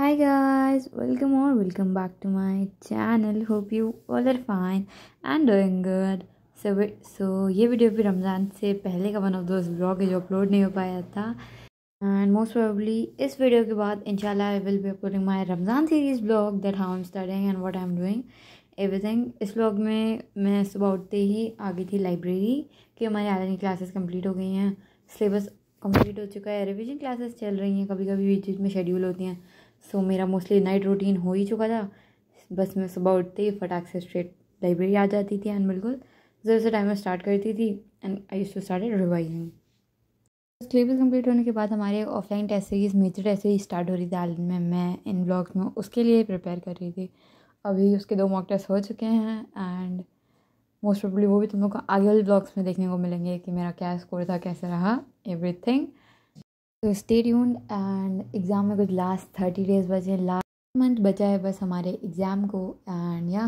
hi guys welcome और welcome back to my channel hope you all are fine and doing good so so ये video भी रमज़ान से पहले का one of those blog है जो अपलोड नहीं हो पाया था एंड मोस्ट प्रोबली इस वीडियो के बाद इंशाल्लाह I will be uploading my Ramzan series blog that how am starting and what I am doing everything इस ब्लॉग में मैं सुबह उठते ही आ गई थी लाइब्रेरी कि हमारी आलनी क्लासेस कंप्लीट हो गई हैं सिलेबस कम्प्लीट हो चुका है रिविजन क्लासेस चल रही हैं कभी कभी बीच बीच में शेड्यूल होती हैं सो so, मेरा मोस्टली नाइट रूटीन हो ही चुका था बस मैं सुबह उठते ही फटाक से स्ट्रेट लाइब्रेरी आ जाती थी एंड बिल्कुल ज़रा से टाइम में स्टार्ट करती थी and I use to start revising syllabus complete होने के बाद हमारे offline test series major test series start हो रही थी आलम में मैं इन ब्लॉग्स में उसके लिए प्रिपेयर कर रही थी अभी उसके दो मॉक टेस्ट हो चुके हैं एंड मोस्ट प्रॉब्ली वो भी तुम लोग को आगे वाले ब्लॉग्स में देखने को मिलेंगे कि मेरा क्या स्कोर था कैसे रहा एवरीथिंग तो स्टे एंड एग्ज़ाम में कुछ लास्ट थर्टी डेज बचे लास्ट मंथ बचा है बस हमारे एग्ज़ाम को एंड या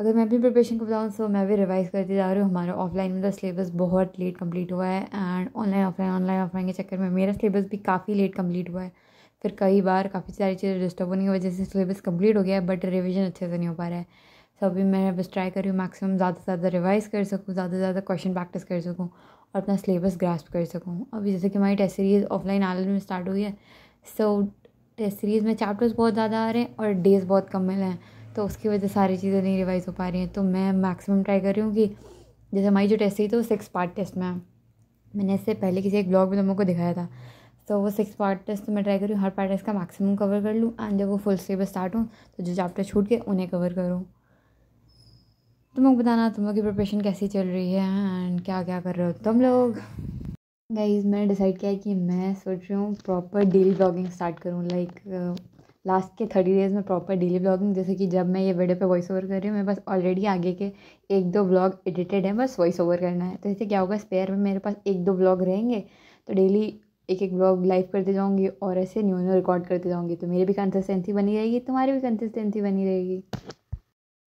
अगर मैं अपनी प्रिपरेशन को बताऊँ तो मैं भी रिवाइज़ करती जा रही हूँ हमारा ऑफलाइन मतलब सिलेबस बहुत लेट कंप्लीट हुआ है and online offline online offline के चक्कर में मेरा सिलेबस भी काफ़ी लेट कंप्लीट हुआ है फिर कई बार काफ़ी सारी चीज़ें डिस्टर्ब होने की वजह से सिलेबस कंप्लीट हो गया है बट रिविज़न अच्छे से नहीं हो पा रहा है सो अभी मैं बस ट्राई कर रही हूँ मैक्सिमम ज़्यादा से ज़्यादा रिवाइज़ कर सकूँ ज़्यादा से ज़्यादा क्वेश्चन प्रैक्टिस कर सकूँ और अपना सिलेबस ग्रास्प कर सकूँ अभी जैसे कि हमारी टेस्ट सीरीज़ ऑफलाइन आलर में स्टार्ट हुई है सो टेस्ट सीरीज़ में चैप्टर्स बहुत ज़्यादा आ रहे हैं और डेज़ बहुत कम मिले हैं तो उसकी वजह से सारी चीज़ें नहीं रिवाइज़ हो पा रही हैं तो मैं मैक्सिमम ट्राई कर रही हूँ कि जैसे हमारी जो टेस्ट सीरीज थी वो सिक्स पार्ट टेस्ट में है मैंने इससे पहले किसी एक ब्लॉग में तुम को दिखाया था तो वो सिक्स पार्ट टेस्ट तो मैं ट्राई करूँ हर पार्ट टेस्ट का मैक्सिमम कवर कर लूँ एंड जब वो फुल सिलेबस स्टार्ट हूँ तो जो चैप्टर छूट के उन्हें कवर करूँ तुम लोग बताना तुम लोग की प्रिपरेशन कैसी चल रही है एंड क्या क्या कर रहे हो तुम लोग गाइज मैंने डिसाइड किया है कि मैं सोच रही हूँ प्रॉपर डेली ब्लॉगिंग स्टार्ट करूँ लाइक लास्ट uh, के थर्टी डेज़ में प्रॉपर डेली ब्लॉगिंग जैसे कि जब मैं ये वीडियो पे वॉइस ओवर कर रही हूँ मेरे पास ऑलरेडी आगे के एक दो ब्लॉग एडिटेड हैं बस वॉइस ओवर करना है तो इससे क्या होगा स्पेयर में मेरे पास एक दो ब्लॉग रहेंगे तो डेली एक एक ब्लॉग लाइव करते जाऊँगी और ऐसे न्यू न्यू रिकॉर्ड करते जाऊँगी तो मेरी भी कंसिस्टेंसी बनी रहेगी तुम्हारी भी कंसिस्टेंसी बनी रहेगी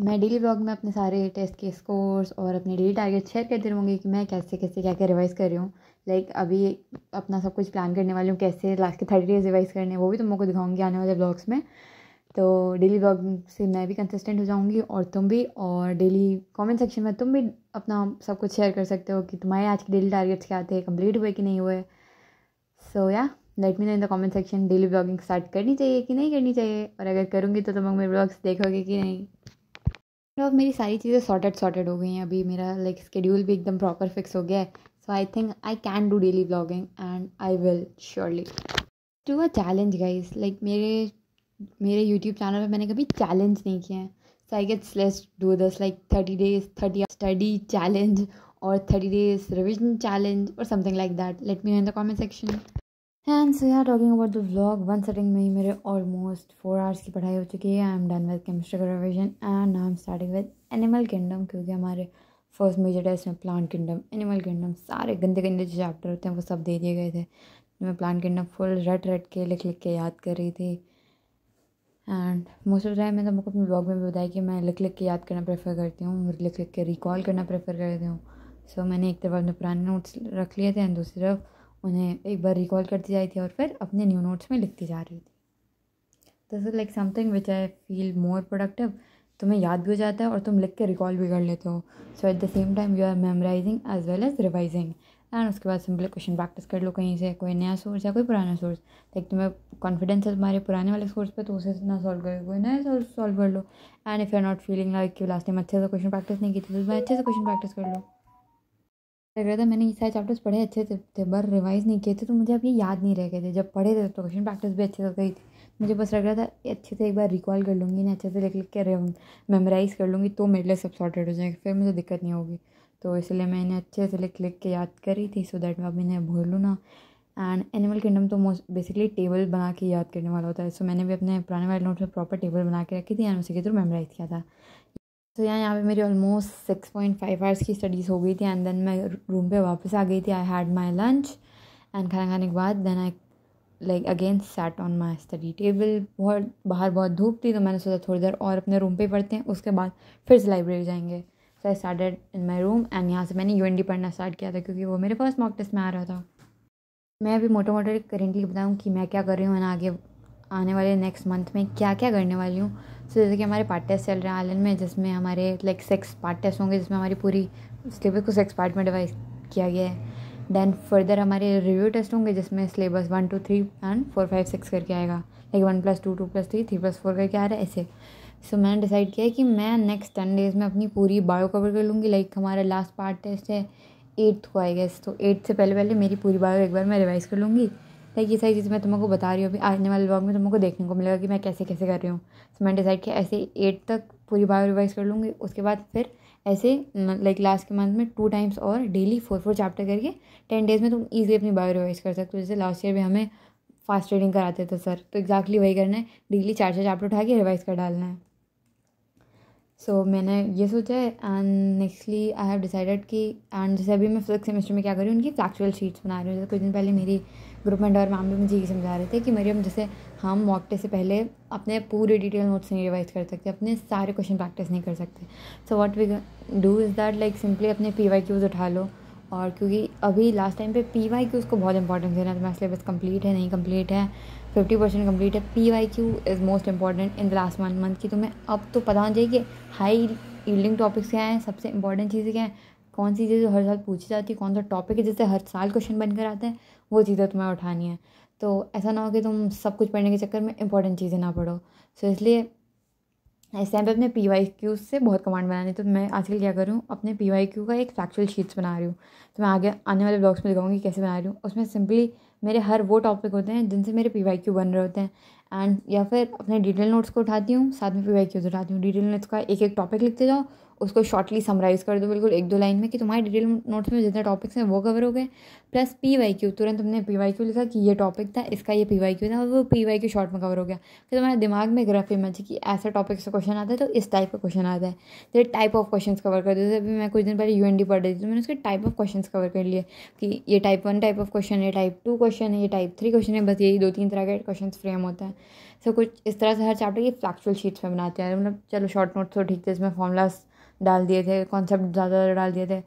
मैं डेली ब्लॉग में अपने सारे टेस्ट के स्कोर्स और अपने डेली टारगेट शेयर करती रहूँगी कि मैं कैसे कैसे क्या क्या रिवाइज़ कर रही हूँ लाइक like, अभी अपना सब कुछ प्लान करने वाली हूँ कैसे लास्ट के थर्टी डेज रिवाइज़ करने वो भी तुम को दिखाऊँगी आने वाले ब्लॉग्स में तो डेली ब्लॉग से मैं भी कंसिस्टेंट हो जाऊँगी और तुम भी और डेली कॉमेंट सेक्शन में तुम भी अपना सब कुछ शेयर कर सकते हो कि तुम्हारे आज के डेली टारगेट्स क्या थे कंप्लीट हुए कि नहीं हुए सो या let me know in the comment section daily blogging start करनी चाहिए कि नहीं करनी चाहिए और अगर करूँगी तो तुम लोग मेरे ब्लॉग्स देखोगे कि नहीं तो मेरी सारी चीज़ें सॉर्टेड सॉर्टेड हो गई हैं अभी मेरा लाइक स्केड्यूल भी एकदम प्रॉपर फिक्स हो गया है so I think I can do daily blogging and I will surely to a challenge guys like मेरे मेरे यूट्यूब चैनल पर मैंने कभी चैलेंज नहीं किया है so I guess let's do this like thirty days thirty study challenge और thirty days revision challenge और something like that let me in the comment section and so यार talking about the blog one sitting में ही मेरे almost four hours की पढ़ाई हो चुकी है I am done with chemistry का revision and now I am starting with animal kingdom क्योंकि हमारे फर्स्ट मेजर टेस्ट में प्लांट किंगडम एनिमल किंगडम सारे गंदे गंदे जो चैप्टर होते हैं वो सब दे दिए गए थे मैं प्लांट किंगडम फुल रट रट के लिख लिख के याद कर रही थी एंड मोस्ट ऑफ टाइम मैंने आपको अपने ब्लॉग में भी बताया कि मैं लिख लिख के याद करना प्रेफर करती हूँ लिख लिख के रिकॉल करना प्रेफर करती हूँ सो so, मैंने एक तरफ अपने पुराने नोट्स रख लिए थे एंड दूसरी तरफ उन्हें एक बार रिकॉल करती जा रही थी और फिर अपने न्यू नोट्स में लिखती जा रही थी this is like something which I feel more productive तुम्हें याद भी हो जाता है और तुम लिख के रिकॉल भी कर लेते हो so at the same time you are memorising as well as revising and उसके बाद सिंपली क्वेश्चन प्रैक्टिस कर लो कहीं से कोई नया सोर्स या कोई पुराना सोर्स लाइक तुम्हें कॉन्फिडेंस है तुम्हारे पुराने वाले सोर्स पे तो उसे ना सॉल्व करो कोई नया सोर्स सॉल्व कर लो and if you are not feeling like you last time अच्छे से क्वेश्चन प्रैक्टिस नहीं की थी तो तुम्हें अच्छे से क्वेश्चन प्रैक्टिस कर लो लग रहा था मैंने ये सारे चैप्टर्स पढ़े अच्छे थे थे पर रिवाइज़ नहीं किए थे तो मुझे अब ये याद नहीं रह गए थे जब पढ़े थे तो क्वेश्चन प्रैक्टिस भी अच्छे से गई थी मुझे बस लग रहा था अच्छे से एक बार रिकॉल कर लूँगी ना अच्छे से लिख लिख के मेमोराइज़ कर लूँगी तो मेरे लिए सब सॉर्टेड हो जाएगा फिर मुझे दिक्कत नहीं होगी तो इसलिए मैंने अच्छे से लिख लिख के याद करी थी सो दैट मैं अब इन्हें भूल लूँ ना एंड एनिमल किंगडम तो मोस्ट बेसिकली टेबल बना के याद करने वाला होता है सो मैंने भी अपने पुराने वाले नोट में प्रॉपर टेबल बना के रखी थी एंड उसी के थ्रू मेमोराइज़ किया था तो यहाँ यहाँ पे मेरी almost six point five hours की स्टडीज़ हो गई थी एंड देन मैं रूम पे वापस आ गई थी I had my lunch and खाना खाने के बाद then I like again set on my study table बहुत बाहर बहुत धूप थी तो मैंने सोचा थोड़ी देर और अपने रूम पे पढ़ते हैं उसके बाद फिर से लाइब्रेरी जाएंगे so I started in my room and यहाँ से मैंने यू पढ़ना स्टार्ट किया था क्योंकि वो मेरे फर्स्ट मॉक टेस्ट में आ रहा था मैं अभी मोटा मोटा करेंटली बताऊँ कि मैं क्या कर रही हूँ एंड आगे आने वाले नेक्स्ट मंथ में क्या क्या करने वाली हूँ सो जैसे कि हमारे पार्ट टेस्ट चल रहे हैं आलन में जिसमें हमारे लाइक सिक्स पार्ट टेस्ट होंगे जिसमें हमारी पूरी सिलेबस को सिक्स पार्ट में डिवाइस किया गया है देन फर्दर हमारे रिव्यू टेस्ट होंगे जिसमें syllabus one two three and four five six करके आएगा like one plus two two plus three three plus four करके आ रहा है ऐसे सो so, मैंने डिसाइड किया है कि मैं नेक्स्ट टेन डेज़ में अपनी पूरी बायो कवर कर लूँगी लाइक हमारा लास्ट पार्ट टेस्ट है एट्थ को आएगा तो एट्थ से पहले पहले मेरी पूरी बायो एक बार मैं रिवाइज़ कर लूँगी लाइक ये सारी चीज़ें मैं तुमको बता रही हूँ अभी आने वाले ब्लॉग में तुमको देखने को मिलेगा कि मैं कैसे कैसे कर रही हूँ तो मैंने डिसाइड किया ऐसे एट तक पूरी बार रिवाइज कर लूँगी उसके बाद फिर ऐसे लाइक लास्ट के मंथ में टू टाइम्स और डेली फोर फोर चैप्टर करके टेन डेज़ में तुम ईजिली अपनी बायो रिवाइज कर सकते हो जैसे लास्ट ईयर भी हमें फास्ट रीडिंग कराते थे सर तो एक्जैक्टली वही करना है डेली चार चार चैप्टर उठा के रिवाइज कर डालना है सो so, मैंने ये सोचा है and nextly I have decided कि एंड जैसे अभी मैं फिफ्थ सेमेस्टर में क्या कर रही हूँ उनकी फैक्चुअल शीट्स बना रही हूँ जैसे कुछ दिन पहले मेरी ग्रुप में और मैम भी मुझे ये समझा रहे थे कि मेरी हम जैसे हम मॉक टेस्ट से पहले अपने पूरे डिटेल नोट्स नहीं रिवाइज कर सकते अपने सारे क्वेश्चन प्रैक्टिस नहीं कर सकते so what we do is that like simply अपने पी वाई क्यूज़ उठा लो और क्योंकि अभी लास्ट टाइम पे पी वाई क्यूज़ को बहुत इंपॉर्टेंस देना तो मेरा सिलेबस कंप्लीट है नहीं कंप्लीट है फिफ्टी परसेंट कम्प्लीट है P Y Q is most important in the last one month की तुम्हें तो अब तो पता होना चाहिए कि हाई ईल्डिंग टॉपिक्स क्या हैं सबसे इंपॉर्टेंट चीज़ें क्या हैं कौन सी चीज़ें हर साल पूछी जाती है कौन सा टॉपिक है जिससे हर साल क्वेश्चन बनकर आते हैं वो चीज़ें तुम्हें उठानी है तो ऐसा ना हो कि तुम सब कुछ पढ़ने के चक्कर में इंपॉर्टेंट चीज़ें ना पढ़ो सो इसलिए इस टाइम पर अपने पी वाई क्यू से बहुत कमांड बनानी तो मैं आजकल क्या करूँ अपने पी वाई क्यू का एक फैक्चुअल शीट्स बना रही हूँ तो मैं आगे आने वाले ब्लॉग्स में दिखाऊंगी कैसे बना रही हूँ उसमें सिंपली मेरे हर वो टॉपिक होते हैं जिनसे मेरे पी वाई क्यू बन रहे होते हैं एंड या फिर अपने डिटेल नोट्स को उठाती हूँ साथ में पी वाई क्यूज उठाती हूँ डिटेल नोट्स का एक एक टॉपिक लिखते जाओ उसको शॉर्टली समराइज कर दो बिल्कुल एक दो लाइन में कि तुम्हारे डिटेल नोट्स में जितने टॉपिक्स हैं वो कवर हो गए प्लस पी वाई क्यू तुरंत तुमने पी वाई क्यू लिखा कि ये टॉपिक था इसका ये पी वाई क्यू था और वो पी वाई क्यू शॉर्ट में कवर हो गया फिर तुम्हारे दिमाग में ग्रफ इमेज कि ऐसे टॉपिक से क्वेश्चन आता है तो इस टाइप का क्वेश्चन आता है तो जैसे टाइप ऑफ क्वेश्चन कवर कर देते अभी मैं कुछ दिन पहले यू एन डी पढ़ रही थी तो मैंने उसके टाइप ऑफ क्वेश्चन कवर कर लिए कि ये type one type of question है टाइप टू क्वेश्चन है ये टाइप थ्री क्वेश्चन है बस यही दो तीन तरह के क्वेश्चन फ्रेम होता है सो कुछ इस तरह से हर चैप्टर ये फ्लैक्चुअल शीट्स में बनाते हैं मतलब चलो शॉर्ट नोट्स तो ठीक थे इसमें फॉर्मूलाज डाल दिए थे कॉन्सेप्ट ज़्यादा ज़्यादा डाल दिए थे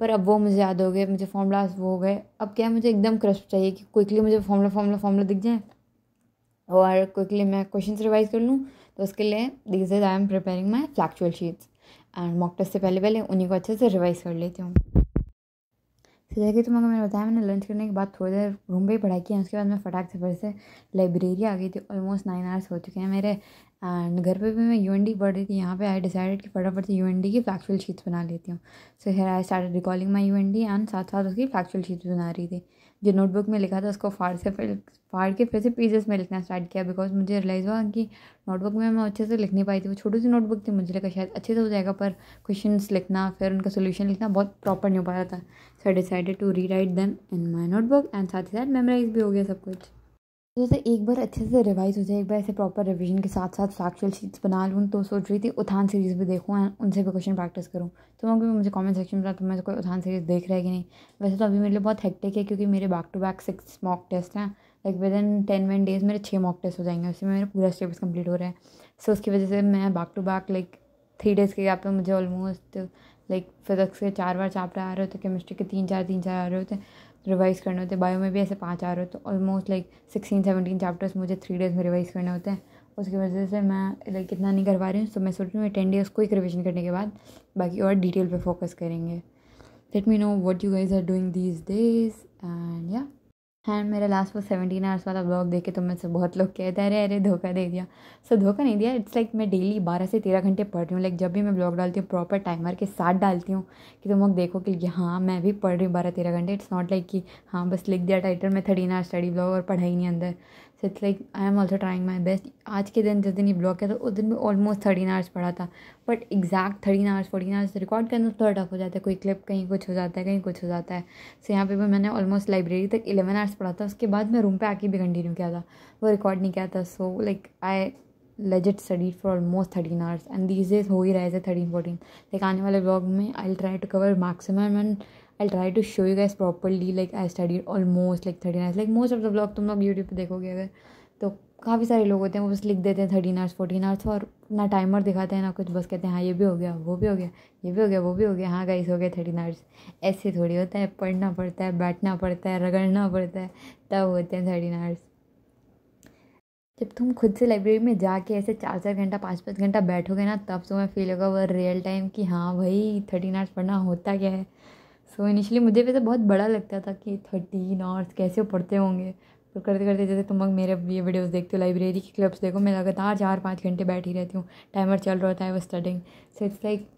पर अब वो मुझे याद हो गए मुझे फॉर्मूलाज वो हो गए अब क्या मुझे एकदम क्रस्प चाहिए कि क्विकली मुझे फॉर्मूला फॉर्मूला फॉर्मूला दिख जाए और क्विकली मैं क्वेश्चन रिवाइज कर लूँ तो उसके लिए this is I am preparing my factual sheets and mock test से पहले पहले उन्हीं को अच्छे से रिवाइज कर लेती हूँ फिर जाके तुम तो अगर मैंने बताया मैंने लंच करने के बाद थोड़ी देर रूम पर ही पढ़ाई की उसके बाद मैं फटाक से फिर से लाइब्रेरी आ गई थी ऑलमोस्ट नाइन आवर्स हो चुके हैं मेरे एंड घर पे भी मैं यू एन डी पढ़ रही थी यहाँ पे आई डिसाइडेड कि फटाफट से यू एन डी की फ्लैक्चुअल शीट्स बना लेती हूँ so here I start recalling my U N D and साथ साथ उसकी फ्लैक्चुअल शीट्स बना रही थी जो नोटबुक में लिखा था उसको फाड़ से फिर फाड़ के फिर से पेजेस में लिखना स्टार्ट किया बिकॉज मुझे रियलाइज़ हुआ कि नोटबुक में मैं अच्छे से लिख नहीं पाई थी वो छोटी सी नोटबुक थी मुझे लगा शायद अच्छे से हो जाएगा पर क्वेश्चन लिखना फिर उनका सोल्यूशन लिखना बहुत प्रॉपर नहीं हो पा रहा था so I decided to rewrite them in my notebook and साथ ही साथ मेमोराइज भी हो गया सब कुछ जैसे एक बार अच्छे से रिवाइज हो जाए एक बार ऐसे प्रॉपर रिविजन के साथ साथ फैक्चुअल शीट्स बना लूँ तो सोच रही थी उथान सीरीज़ भी देखूँ एंड उनसे भी क्वेश्चन प्रैक्टिस करूँ तो मैं भी मुझे कमेंट सेक्शन में तो मैं कोई उथान सीरीज़ देख रहा है कि नहीं वैसे तो अभी मेरे लिए बहुत हेक्टिक है क्योंकि मेरे back to back six mock test हैं like within ten one days मेरे छः मॉक टेस्ट हो जाएंगे उसमें मेरा पूरा स्टेपस कंप्लीट हो रहा है सो उसकी वजह से मैं back to back like three days के गैप पर मुझे ऑलमोस्ट लाइक फिजिक्स के चार बार चैप्टर आ रहे होते केमिस्ट्री के तीन चार तीन चार आ रहे होते रिवाइज़ करने होते बायो में भी ऐसे पाँच आ रहे होते almost like sixteen seventeen chapters मुझे थ्री डेज़ में रिवाइज़ करने होते हैं उसकी वजह से मैं लाइक इतना नहीं कर पा रही हूँ तो मैं सोच रही हूँ टेन डेज़ क्विक रिविजन करने के बाद बाकी और डिटेल पर फोकस करेंगे let me know what you guys are doing these days and या एंड मेरा लास्ट वो सेवेंटीन आवर्स वाला ब्लॉग देख के तो मैं से बहुत लोग कहते हैं अरे अरे धोखा दे दिया सो so, धोखा नहीं दिया इट्स लाइक like मैं डेली बारह से तेरह घंटे पढ़ रही हूँ लाइक जब भी मैं ब्लॉग डालती हूँ प्रॉपर टाइमर के साथ डालती हूँ कि तुम लोग देखो कि हाँ मैं भी पढ़ रही हूँ बारह तेरह घंटे इट्स नॉट लाइक कि हाँ बस लिख दिया टाइटल में थर्टीन आवर स्टडी ब्लॉग और पढ़ाई नहीं अंदर so it's like I am also trying my best आज के दिन जिस दिन ये ब्लॉग किया था उस दिन में ऑलमोस्ट थर्टीन आवर्स पढ़ा था but exact thirteen hours fourteen hours record करना थोड़ा टफ हो जाता है कोई क्लिप कहीं कुछ हो जाता है कहीं कुछ हो जाता है सो so, यहाँ पे भी मैंने ऑलमोस्ट लाइब्रेरी तक इलेवन आवर्स पढ़ा था उसके बाद मैं रूम पे आके भी कंटिन्यू किया था वो रिकॉर्ड नहीं किया था so like I legit study for almost thirteen hours and these days हो ही रहे थे थर्टीन फोर्टीन लाइक आने वाले ब्लॉग में I try to cover maximum and I try to show you guys properly like I study almost like thirty nines like most of the blog तुम लोग YouTube पर देखोगे अगर तो काफ़ी सारे लोग होते हैं वो बस लिख देते हैं थर्टीन आवर्स फोर्टीन आवर्स और ना टाइमर दिखाते हैं ना कुछ बस कहते हैं हाँ ये भी हो गया वो भी हो गया ये भी हो गया वो भी हो गया हाँ गाइस हो गया थर्टीन आवर्स ऐसे थोड़ी होता है पढ़ना पड़ता है बैठना पड़ता है रगड़ना पड़ता है तब होते हैं थर्टीन आवर्स जब तुम खुद से लाइब्रेरी में जाके ऐसे चार चार घंटा पाँच पाँच घंटा बैठोगे ना तब तुम्हें फील होगा वो रियल टाइम कि हाँ भाई थर्टीन आवर्स पढ़ना होता क्या है सो so, इनिशियली मुझे वैसे तो बहुत बड़ा लगता था कि थर्टीन आवर्स कैसे पढ़ते होंगे तो करते करते जैसे तुम लोग मेरे ये वीडियोस देखते हो लाइब्रेरी की क्लब्स देखो मैं लगातार चार पाँच घंटे बैठी रहती हूँ टाइमर चल रहा होता है वो स्टडिंग सो इट्स लाइक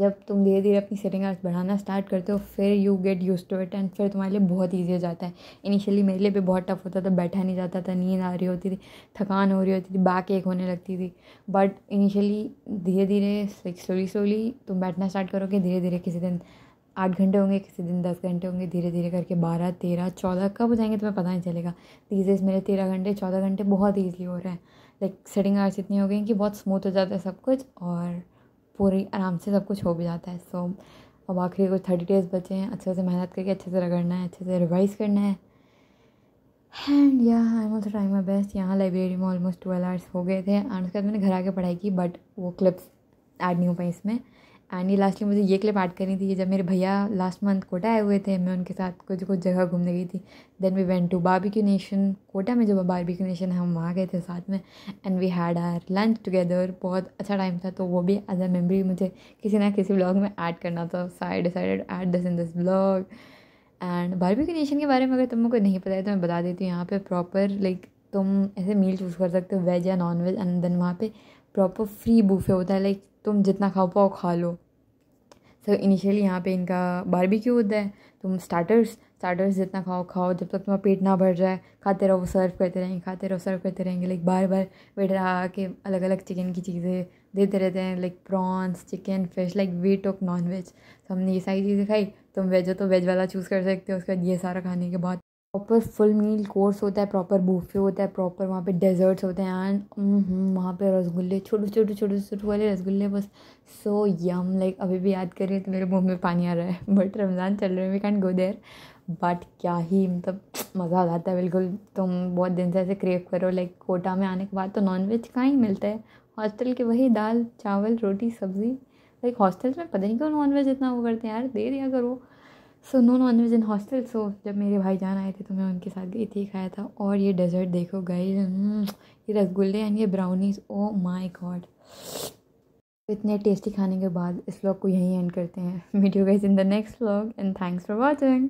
जब तुम धीरे धीरे अपनी सेटिंग आवर्स बढ़ाना स्टार्ट करते हो फिर you get use to it and फिर तुम्हारे लिए बहुत ईजी हो जाता है इनिशियली मेरे लिए भी बहुत टफ होता था बैठा नहीं जाता था नींद आ रही होती थी थकान हो रही होती थी बैक एक होने लगती थी बट इनिशियली धीरे धीरे स्लोली स्लोली तुम बैठना स्टार्ट करोगे धीरे धीरे किसी दिन आठ घंटे होंगे किसी दिन दस घंटे होंगे धीरे धीरे करके बारह तेरह चौदह कब हो जाएंगे तुम्हें तो पता नहीं चलेगा दीज इज़ मेरे तेरह घंटे चौदह घंटे बहुत ईजली हो रहे हैं लाइक सेटिंग आर्स इतनी हो गई कि बहुत स्मूथ हो जाता है सब कुछ और पूरी आराम से सब कुछ हो भी जाता है सो अब आखिरी कुछ थर्टी डेज बचे हैं अच्छे से मेहनत करके अच्छे से रगड़ना है अच्छे से रिवाइज करना है एंड या I am also trying my best यहाँ लाइब्रेरी में ऑलमोस्ट ट्वेल्व आवर्स हो गए थे एंड उसके बाद मैंने घर आके पढ़ाई की बट वो क्लिप्स ऐड नहीं हो पाई इसमें एंड ये लास्टली मुझे ये क्लिप ऐड करनी थी जब मेरे भैया लास्ट मंथ कोटा आए हुए थे मैं उनके साथ कुछ कुछ जगह घूमने गई थी then we went to Barbeque Nation Kota में जो बारबेक्यू नेशन है हम वहाँ गए थे साथ में and we had our lunch together बहुत अच्छा टाइम था तो वो भी एज अ मेमरी मुझे किसी ना किसी ब्लॉग में ऐड करना था so I decided add this in this blog and Barbeque Nation के बारे में अगर तुमको नहीं पता है तो मैं बता देती हूँ यहाँ पर प्रॉपर लाइक तुम ऐसे मील चूज़ कर सकते हो वेज या नॉन वेज एंड देन वहाँ पर प्रॉपर फ्री बूफे होता है लाइक तुम जितना खाओ पाओ खा लो सो इनिशियली यहाँ पे इनका बारबेक्यू होता है तुम स्टार्टर्स स्टार्टर्स जितना खाओ खाओ जब तक तुम्हारा पेट ना भर जाए खाते रहो सर्व करते रहेंगे खाते रहो सर्व करते रहेंगे लाइक बार बार वेटर आके अलग अलग चिकन की चीज़ें देते रहते हैं like prawns chicken fish like wait of non veg तो हमने ये सारी चीज़ें खाई तुम वेज हो तो वेज वाला चूज़ कर सकते हो उसके बाद ये सारा खाने के बाद प्रॉपर फुल मील कोर्स होता है प्रॉपर बूफे होता है प्रॉपर वहाँ पे डेजर्ट्स होते हैं एंड वहाँ पे रसगुल्ले छोटे छोटे छोटे छोटे वाले रसगुल्ले बस सो यम लाइक अभी भी याद करें तो मेरे मुँह में पानी आ रहा है बट रमज़ान चल रहे हैं we can't go there but क्या ही मतलब मज़ा आ जाता है बिल्कुल तुम बहुत दिन से ऐसे क्रेव करो लाइक कोटा में आने के बाद तो नॉनवेज कहाँ ही मिलता है हॉस्टल के वही दाल चावल रोटी सब्ज़ी लाइक हॉस्टल में पता नहीं क्यों नॉनवेज इतना वो करते हैं यार दे दिया करो so no non veg in hostel so जब मेरे भाई जान आए थे तो मैं उनके साथ गई थी खाया था और ये डेजर्ट देखो गई हम्म, ये रसगुल्ले एंड ये ब्राउनीज ओ माई गॉड इतने टेस्टी खाने के बाद इस व्लॉग को यहीं एंड करते हैं मीडियो guys in the next vlog and thanks for watching